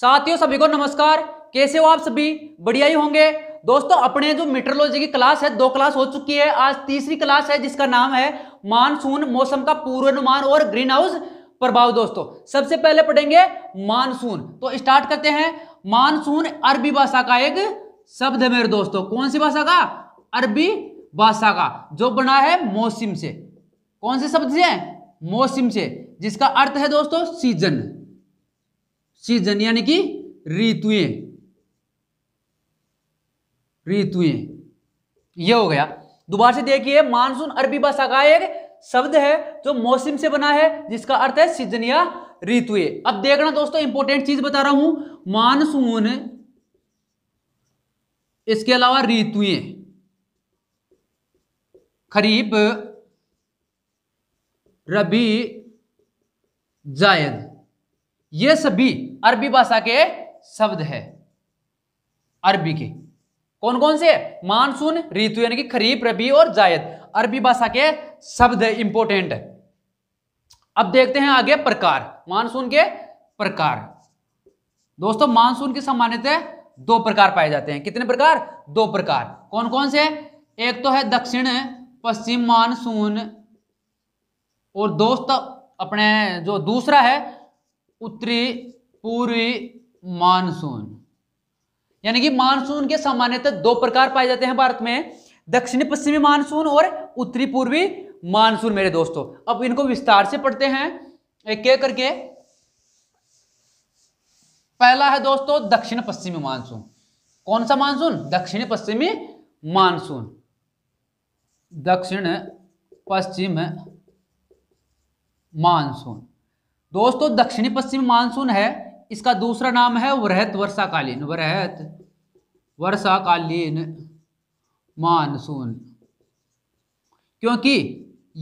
साथियों सभी को नमस्कार कैसे हो आप सभी बढ़िया ही होंगे दोस्तों अपने जो मीटरोलॉजी की क्लास है दो क्लास हो चुकी है आज तीसरी क्लास है जिसका नाम है मानसून मौसम का पूर्वानुमान और ग्रीन हाउस प्रभाव दोस्तों सबसे पहले पढ़ेंगे मानसून तो स्टार्ट करते हैं मानसून अरबी भाषा का एक शब्द है मेरे दोस्तों कौन सी भाषा का अरबी भाषा का जो बना है मौसम से कौन से शब्द से मौसम से जिसका अर्थ है दोस्तों सीजन सीजन यानी कि ऋतुएं ऋतुएं यह हो गया दोबारा से देखिए मानसून अरबी भाषा का एक शब्द है जो मौसम से बना है जिसका अर्थ है सीजन या ऋतुए अब देखना दोस्तों इंपॉर्टेंट चीज बता रहा हूं मानसून इसके अलावा ऋतुएं खरीफ रबी जायद ये सभी अरबी भाषा के शब्द है अरबी के कौन कौन से मानसून ऋतु यानी कि खरीफ रबी और जायद अरबी भाषा के शब्द इंपोर्टेंट है अब देखते हैं आगे प्रकार मानसून के प्रकार दोस्तों मानसून के सामान्यतः दो प्रकार पाए जाते हैं कितने प्रकार दो प्रकार कौन कौन से एक तो है दक्षिण पश्चिम मानसून और दोस्त अपने जो दूसरा है उत्तरी पूर्वी मानसून यानी कि मानसून के सामान्यतः दो प्रकार पाए जाते हैं भारत में दक्षिणी पश्चिमी मानसून और उत्तरी पूर्वी मानसून मेरे दोस्तों अब इनको विस्तार से पढ़ते हैं एक एक करके पहला है दोस्तों दक्षिण पश्चिमी मानसून कौन सा मानसून दक्षिण पश्चिमी मानसून दक्षिण पश्चिम मानसून दोस्तों दक्षिणी पश्चिमी मानसून है इसका दूसरा नाम है वृहत वर्षाकालीन वृहत वर्षाकालीन मानसून क्योंकि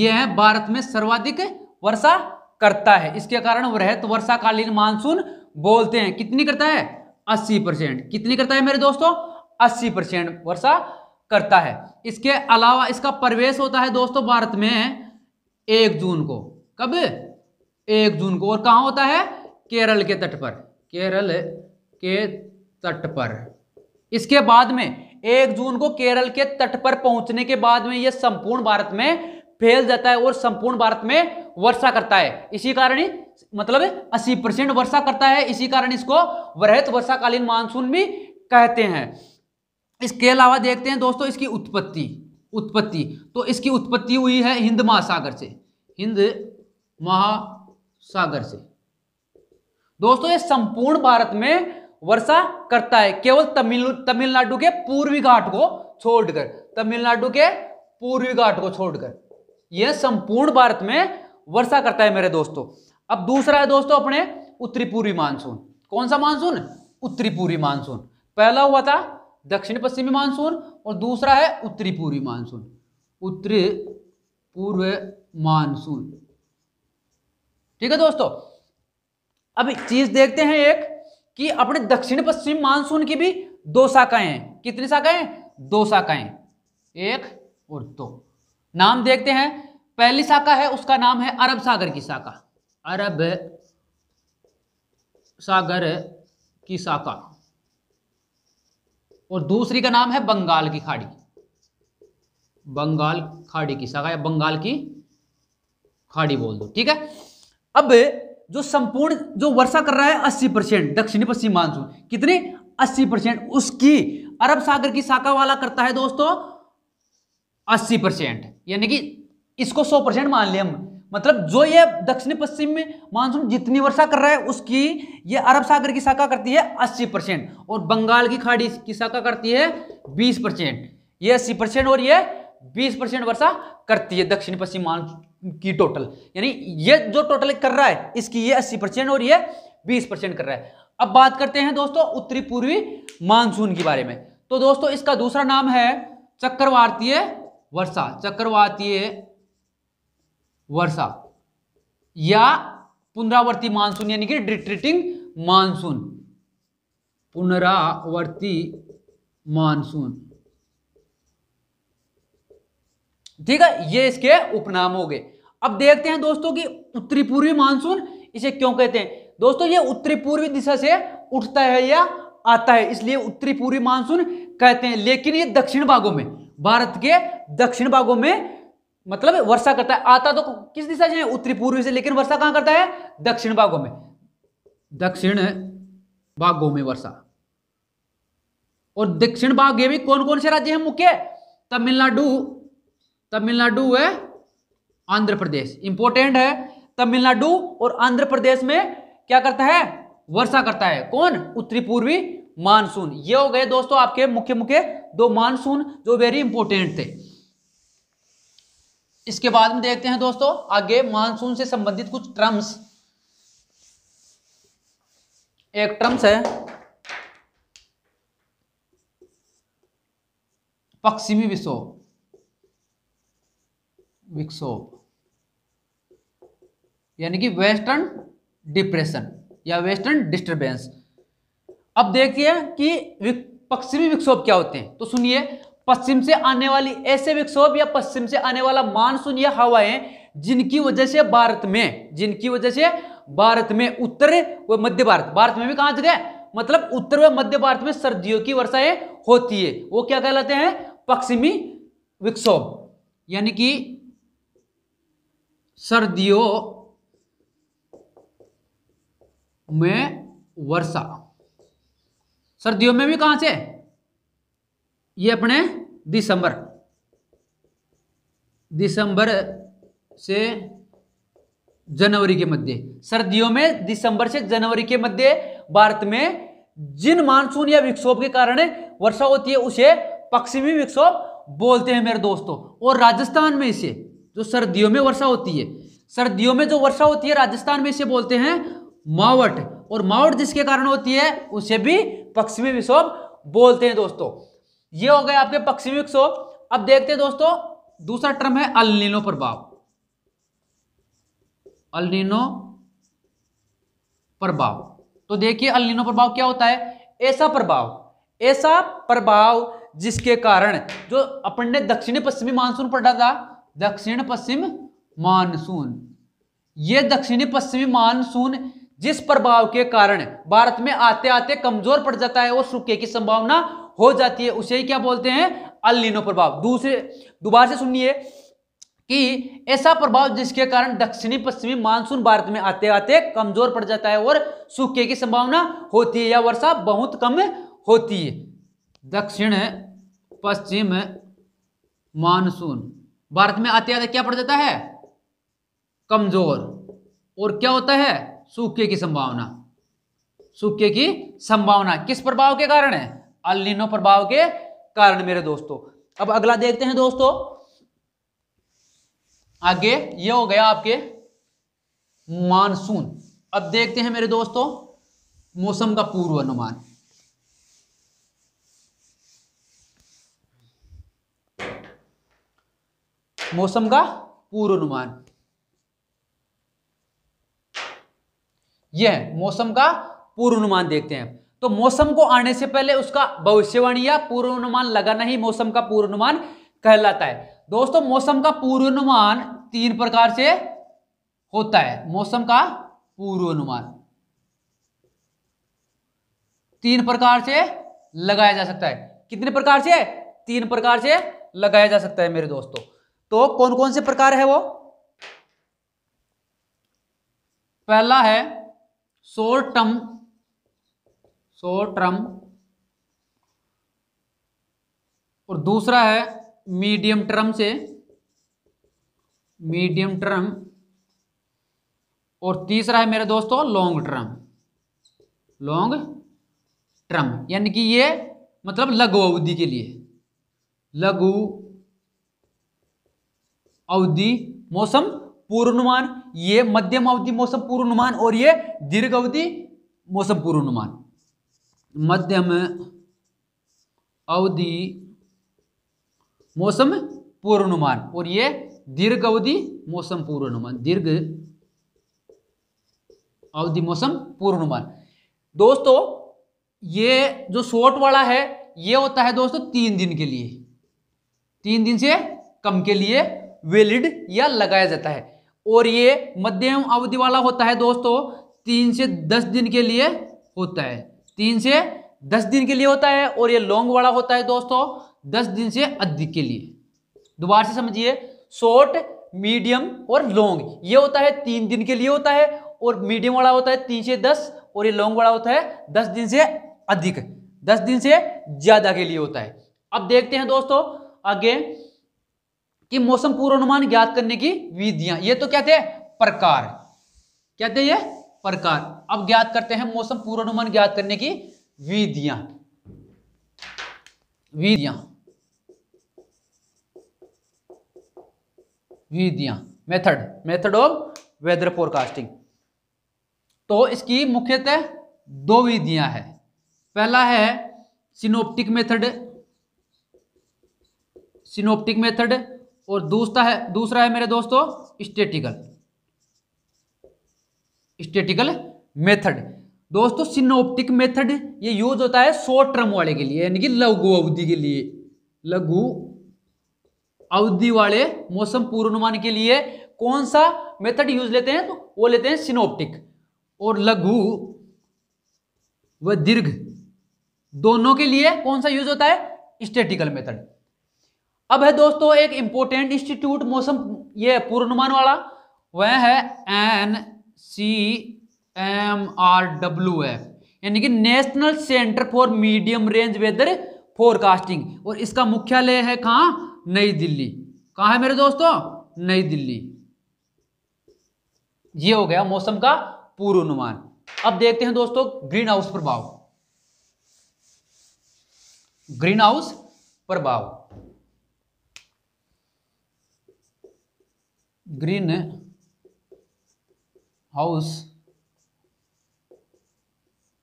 यह भारत में सर्वाधिक वर्षा करता है इसके कारण वृहत वर्षाकालीन मानसून बोलते हैं कितनी करता है अस्सी परसेंट कितनी करता है मेरे दोस्तों अस्सी परसेंट वर्षा करता है इसके अलावा इसका प्रवेश होता है दोस्तों भारत में एक जून को कब एक जून को और कहा होता है केरल के तट पर केरल के तट पर इसके बाद में एक जून को केरल के तट पर पहुंचने के बाद में यह संपूर्ण भारत में फैल जाता है और संपूर्ण भारत में वर्षा करता है इसी कारण ही मतलब 80 परसेंट वर्षा करता है इसी कारण इसको वृहत वर्षाकालीन मानसून भी कहते हैं इसके अलावा देखते हैं दोस्तों इसकी उत्पत्ति उत्पत्ति तो इसकी उत्पत्ति हुई है हिंद महासागर से हिंद महासागर से दोस्तों ये संपूर्ण भारत में वर्षा करता है केवल तमिल तमिलनाडु के पूर्वी घाट को छोड़कर तमिलनाडु के पूर्वी घाट को छोड़कर यह संपूर्ण भारत में वर्षा करता है मेरे दोस्तों अब दूसरा है दोस्तों अपने उत्तरी पूर्वी मानसून कौन सा मानसून उत्तरी पूर्वी मानसून पहला हुआ था दक्षिण पश्चिमी मानसून और दूसरा है उत्तरी पूर्वी मानसून उत्तरी पूर्व मानसून ठीक है दोस्तों अब चीज देखते हैं एक कि अपने दक्षिण पश्चिम मानसून की भी दो शाखाएं हैं कितनी शाखाएं दो शाखाएं एक और दो नाम देखते हैं पहली शाखा है उसका नाम है अरब सागर की शाखा अरब सागर की शाखा और दूसरी का नाम है बंगाल की खाड़ी बंगाल खाड़ी की शाखा या बंगाल की खाड़ी बोल दो ठीक है अब जो संपूर्ण जो वर्षा कर रहा है अस्सी परसेंट दक्षिणी पश्चिम मानसून कितनी अस्सी परसेंट उसकी अरब सागर की शाखा वाला करता है दोस्तों अस्सी परसेंट यानी कि इसको सौ परसेंट मान लिया हम मतलब जो ये दक्षिणी पश्चिम में मानसून जितनी वर्षा कर रहा है उसकी ये अरब सागर की शाखा करती है अस्सी परसेंट और बंगाल की खाड़ी की शाखा करती है बीस परसेंट ये अस्सी परसेंट और ये बीस परसेंट वर्षा करती है दक्षिण पश्चिम की टोटल यानी ये जो टोटल कर रहा है इसकी ये अस्सी परसेंट और ये बीस परसेंट कर रहा है अब बात करते हैं दोस्तों उत्तरी पूर्वी मानसून के बारे में तो दोस्तों इसका दूसरा नाम है चक्रवातीय वर्षा चक्रवातीय वर्षा या पुनरावर्ती मानसून यानी कि रिट्रीटिंग मानसून पुनरावर्ती मानसून ठीक है ये इसके उपनाम हो गए अब देखते हैं दोस्तों कि उत्तरी पूर्वी मानसून इसे क्यों कहते हैं दोस्तों ये उत्तरी पूर्वी दिशा से उठता है या आता है इसलिए उत्तरी पूर्वी मानसून कहते हैं लेकिन ये दक्षिण भागों में भारत के दक्षिण भागों में मतलब वर्षा करता है आता तो किस दिशा से है उत्तरी पूर्वी से लेकिन वर्षा कहां करता है दक्षिण भागों में दक्षिण भागों में वर्षा और दक्षिण भाग ये भी कौन कौन से राज्य हैं मुख्य तमिलनाडु तमिलनाडु है आंध्र प्रदेश इंपोर्टेंट है तमिलनाडु और आंध्र प्रदेश में क्या करता है वर्षा करता है कौन उत्तरी पूर्वी मानसून ये हो गए दोस्तों आपके मुख्य मुख्य दो मानसून जो वेरी इंपोर्टेंट थे इसके बाद में देखते हैं दोस्तों आगे मानसून से संबंधित कुछ ट्रम्स एक ट्रम्स है पश्चिमी विश्व विक्षोभ यानी कि वेस्टर्न डिप्रेशन या वेस्टर्न डिस्टरबेंस अब देखिए कि पश्चिमी विक्षोभ क्या होते हैं तो सुनिए पश्चिम से आने वाली ऐसे विक्षोभ या पश्चिम से आने वाला मानसून या हवाएं जिनकी वजह से भारत में जिनकी वजह से भारत में उत्तर व मध्य भारत भारत में भी कहां जगह मतलब उत्तर व मध्य भारत में सर्दियों की वर्षाएं होती है वो क्या कहलाते हैं पश्चिमी विक्षोभ यानी कि सर्दियों में वर्षा सर्दियों में भी कहां से ये अपने दिसंबर दिसंबर से जनवरी के मध्य सर्दियों में दिसंबर से जनवरी के मध्य भारत में जिन मानसून या विक्षोभ के कारण वर्षा होती है उसे पश्चिमी विक्षोभ बोलते हैं मेरे दोस्तों और राजस्थान में इसे जो सर्दियों में वर्षा होती है सर्दियों में जो वर्षा होती है राजस्थान में इसे बोलते हैं मावट और मावट जिसके कारण होती है उसे भी पश्चिमी विक्षोभ बोलते हैं दोस्तों ये हो गए आपके पश्चिमी विक्षोभ अब देखते हैं दोस्तों दूसरा टर्म है अलिनो प्रभाव अलिनो प्रभाव तो देखिए अलिनो प्रभाव क्या होता है ऐसा प्रभाव ऐसा प्रभाव जिसके कारण जो अपन ने दक्षिणी पश्चिमी मानसून पढ़ा था दक्षिण पश्चिम मानसून ये दक्षिणी पश्चिमी मानसून जिस प्रभाव के कारण भारत में आते आते कमजोर पड़ जाता है और सूखे की संभावना हो जाती है उसे ही क्या बोलते हैं अलिनो प्रभाव दूसरे दोबारा से सुनिए कि ऐसा प्रभाव जिसके कारण दक्षिणी पश्चिमी मानसून भारत में आते आते कमजोर पड़ जाता है और सूखे की संभावना होती है या वर्षा बहुत कम होती है दक्षिण पश्चिम मानसून भारत में अत्याधिक क्या पड़ जाता है कमजोर और क्या होता है सूखे की संभावना सूखे की संभावना किस प्रभाव के कारण है अलिनो प्रभाव के कारण मेरे दोस्तों अब अगला देखते हैं दोस्तों आगे ये हो गया आपके मानसून अब देखते हैं मेरे दोस्तों मौसम का पूर्वानुमान मौसम का पूर्वानुमान यह मौसम का पूर्वानुमान देखते हैं तो मौसम को आने से पहले उसका भविष्यवाणी या पूर्वानुमान लगाना ही मौसम का पूर्वानुमान कहलाता है दोस्तों मौसम का पूर्वानुमान तीन प्रकार से होता है मौसम का पूर्वानुमान तीन प्रकार से लगाया जा सकता है कितने प्रकार से तीन प्रकार से लगाया जा सकता है मेरे दोस्तों तो कौन कौन से प्रकार है वो पहला है शोर्ट टर्म शोर्ट टर्म और दूसरा है मीडियम टर्म से मीडियम टर्म और तीसरा है मेरे दोस्तों लॉन्ग टर्म लॉन्ग टर्म यानी कि ये मतलब लघु अवधि के लिए लघु अवधि मौसम पूर्वानुमान ये मध्यम अवधि मौसम पूर्वानुमान और ये दीर्घ अवधि मौसम पूर्वानुमान मध्यम अवधि मौसम पूर्वानुमान और ये दीर्घ अवधि मौसम पूर्वानुमान दीर्घ अवधि मौसम पूर्वानुमान दोस्तों ये जो शॉर्ट वाला है ये होता है दोस्तों तीन दिन के लिए तीन दिन से कम के लिए वेलिड या लगाया जाता है और ये मध्यम अवधि वाला होता है दोस्तों तीन से दस दिन के लिए होता है तीन से दस दिन के लिए होता है और ये लॉन्ग वाला होता है दोस्तों दस दिन से अधिक के लिए दोबारा से समझिए शॉर्ट मीडियम और लॉन्ग ये होता है तीन दिन के लिए होता है और मीडियम वाला होता है तीन से दस और ये लॉन्ग वाला होता है दस दिन से अधिक दस दिन से ज्यादा के लिए होता है अब देखते हैं दोस्तों आगे कि मौसम पूर्वानुमान ज्ञात करने की विधियां ये तो क्या थे प्रकार क्या थे ये प्रकार अब ज्ञात करते हैं मौसम पूर्वानुमान ज्ञात करने की विधियां विधियां विधियां method method of weather forecasting तो इसकी मुख्यतः दो विधियां हैं पहला है सिनोप्टिक मेथड सिनोप्टिक मेथड और दूसरा है दूसरा है मेरे दोस्तों स्टेटिकल स्टेटिकल मेथड दोस्तों सिनोप्टिक मेथड ये यूज होता है शॉर्ट टर्म वाले के लिए यानी कि लघु अवधि के लिए लघु अवधि वाले मौसम पूर्वानुमान के लिए कौन सा मेथड यूज लेते हैं तो वो लेते हैं सिनोप्टिक और लघु व दीर्घ दोनों के लिए कौन सा यूज होता है स्टेटिकल मेथड अब है दोस्तों एक इंपोर्टेंट इंस्टीट्यूट मौसम ये पूर्णमान वाला वह है N C M R W F यानी कि national centre for medium range weather forecasting और इसका मुख्यालय है कहाँ नई दिल्ली कहाँ है मेरे दोस्तों नई दिल्ली ये हो गया मौसम का पूर्वानुमान अब देखते हैं दोस्तों ग्रीन हाउस प्रभाव ग्रीन हाउस प्रभाव ग्रीन हाउस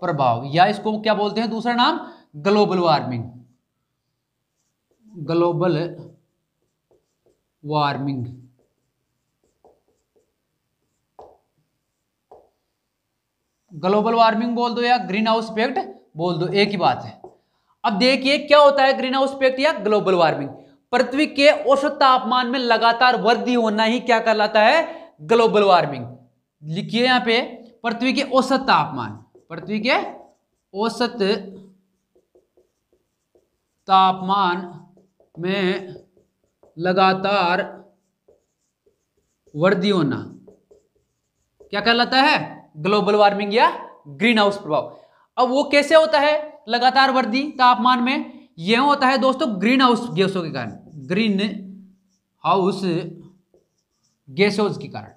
प्रभाव या इसको क्या बोलते हैं दूसरा नाम global warming global warming global warming बोल दो या ग्रीन हाउस इफेक्ट बोल दो एक ही बात है अब देखिए क्या होता है ग्रीन हाउस इफेक्ट या ग्लोबल वार्मिंग पृथ्वी के औसत तापमान में लगातार वृद्धि होना ही क्या कहलाता है ग्लोबल वार्मिंग लिखिए यहां पे पृथ्वी के औसत तापमान पृथ्वी के औसत तापमान में लगातार वृद्धि होना क्या कहलाता है ग्लोबल वार्मिंग या ग्रीन हाउस प्रभाव अब वो कैसे होता है लगातार वृद्धि तापमान में यह होता है दोस्तों ग्रीन हाउस गैसों के कारण ग्रीन हाउस गैसोज के कारण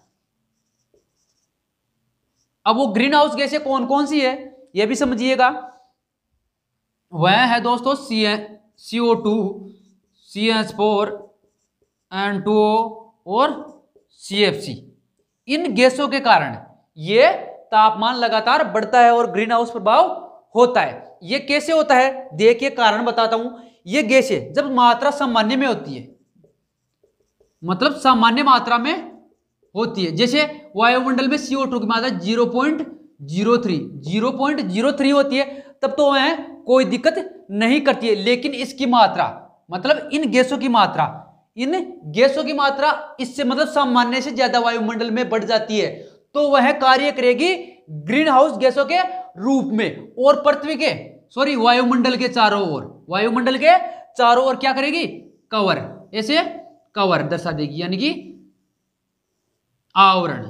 अब वो ग्रीन हाउस गैसें कौन कौन सी है ये भी समझिएगा वह है दोस्तों C C O two C S four N two O और सी एफ सी इन गैसों के कारण ये तापमान लगातार बढ़ता है और ग्रीन हाउस प्रभाव होता है ये कैसे होता है देखिए कारण बताता हूं ये गैस है जब मात्रा सामान्य में होती है मतलब सामान्य मात्रा में होती है जैसे वायुमंडल में सीओ टू की मात्रा zero point zero three zero point zero three होती है तब तो वह कोई दिक्कत नहीं करती है लेकिन इसकी मात्रा मतलब इन गैसों की मात्रा इन गैसों की मात्रा इससे मतलब सामान्य से ज्यादा वायुमंडल में बढ़ जाती है तो वह कार्य करेगी ग्रीन हाउस गैसों के रूप में और पृथ्वी के सॉरी वायुमंडल के चारों ओर वायुमंडल के चारों ओर क्या करेगी कवर ऐसे कवर दर्शा देगी यानी कि आवरण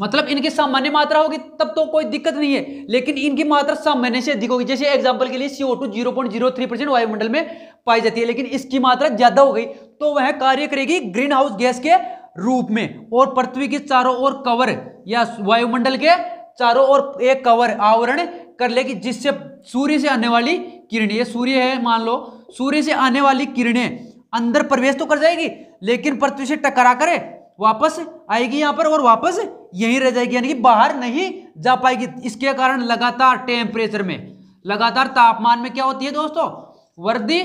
मतलब इनकी सामान्य मात्रा होगी तब तो कोई दिक्कत नहीं है लेकिन इनकी मात्रा सामान्य से अधिक होगी जैसे एग्जांपल के लिए CO two zero point zero three percent वायुमंडल में पाई जाती है लेकिन इसकी मात्रा ज्यादा हो गई तो वह कार्य करेगी ग्रीन हाउस गैस के रूप में और पृथ्वी के चारों ओर कवर या वायुमंडल के चारों ओर एक कवर आवरण कर लेगी जिससे सूर्य से आने वाली किरणें ये सूर्य है मान लो सूर्य से आने वाली किरणें अंदर प्रवेश तो कर जाएगी लेकिन पृथ्वी से टकरा करे वापस आएगी यहाँ पर और वापस यहीं रह जाएगी यानी कि बाहर नहीं जा पाएगी इसके कारण लगातार टेम्परेचर में लगातार तापमान में क्या होती है दोस्तों वृद्धि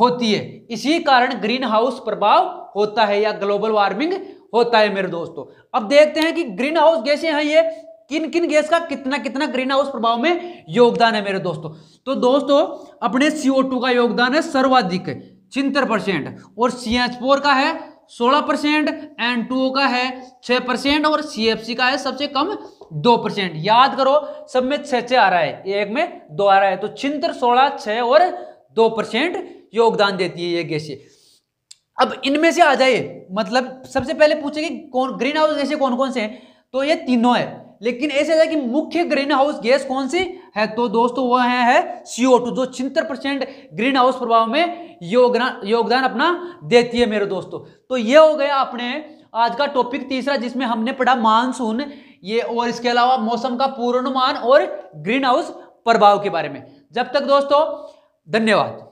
होती है इसी कारण ग्रीन हाउस प्रभाव होता है या ग्लोबल वार्मिंग होता है मेरे दोस्तों अब देखते हैं कि ग्रीन हाउस गैसे हैं ये किन किन गैस का कितना कितना ग्रीन हाउस प्रभाव में योगदान है मेरे दोस्तों तो दोस्तों अपने सीओ टू का योगदान है सर्वाधिक छिहत्तर परसेंट और सी एच फोर का है सोलह परसेंट एन टू का है छः परसेंट और सी एफ सी का है सबसे कम दो परसेंट याद करो सब में छः छः आ रहा है एक में दो आ रहा है तो छिहत्तर सोलह छह और दो परसेंट योगदान देती है ये गैसें अब इनमें से आ जाइए मतलब सबसे पहले पूछेगी कौन ग्रीन हाउस गैसें कौन कौन से हैं तो ये तीनों है लेकिन ऐसे है कि मुख्य ग्रीन हाउस गैस कौन सी है तो दोस्तों वह है, है सीओ टू जो छिहत्तर परसेंट ग्रीन हाउस प्रभाव में योगदान योगदान अपना देती है मेरे दोस्तों तो ये हो गया अपने आज का टॉपिक तीसरा जिसमें हमने पढ़ा मानसून ये और इसके अलावा मौसम का पूर्णमान और ग्रीन हाउस प्रभाव के बारे में जब तक दोस्तों धन्यवाद